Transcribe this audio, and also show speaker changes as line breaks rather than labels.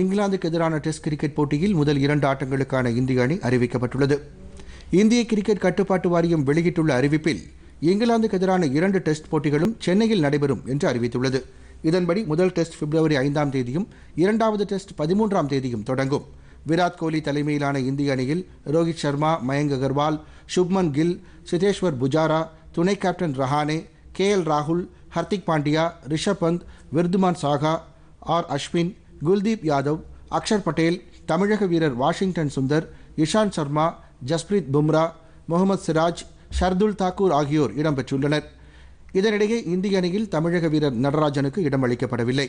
இங்கிலாந்துக்கு எதிரான test cricket போட்டியில் முதல் இரண்டு ஆட்டங்களுக்கான இந்திய அணி அறிவிக்கப்பட்டுள்ளது இந்திய கிரிக்கெட் கட்டுப்பாட்டு வாரியம் வெளியிட்டுள்ள அறிவிப்பில் இங்கிலாந்துக்கு எதிரான இரண்டு டெஸ்ட் போட்டிகளும் சென்னையில் நடைபெறும் என்று அறிவித்துள்ளது இதன்படி முதல் டெஸ்ட் பிப்ரவரி ஐந்தாம் தேதியும் இரண்டாவது டெஸ்ட் பதிமூன்றாம் தேதியும் தொடங்கும் விராட் கோலி தலைமையிலான இந்திய அணியில் ரோஹித் சர்மா மயங்க் அகர்வால் சுப்மன் கில் சிதேஷ்வர் புஜாரா துணை கேப்டன் ரஹானே கே எல் ராகுல் ஹர்திக் பாண்டியா ரிஷப் பந்த் விர்துமான் சாகா ஆர் அஸ்வின் குல்தீப் யாதவ் அக்ஷர் பட்டேல் தமிழக வீரர் வாஷிங்டன் சுந்தர் இஷாந்த் சர்மா ஜஸ்பிரீத் பும்ரா முகமது சிராஜ் ஷர்துல் தாக்கூர் ஆகியோர் இடம்பெற்றுள்ளனர் இதனிடையே இந்திய அணியில் தமிழக வீரர் நடராஜனுக்கு இடம் அளிக்கப்படவில்லை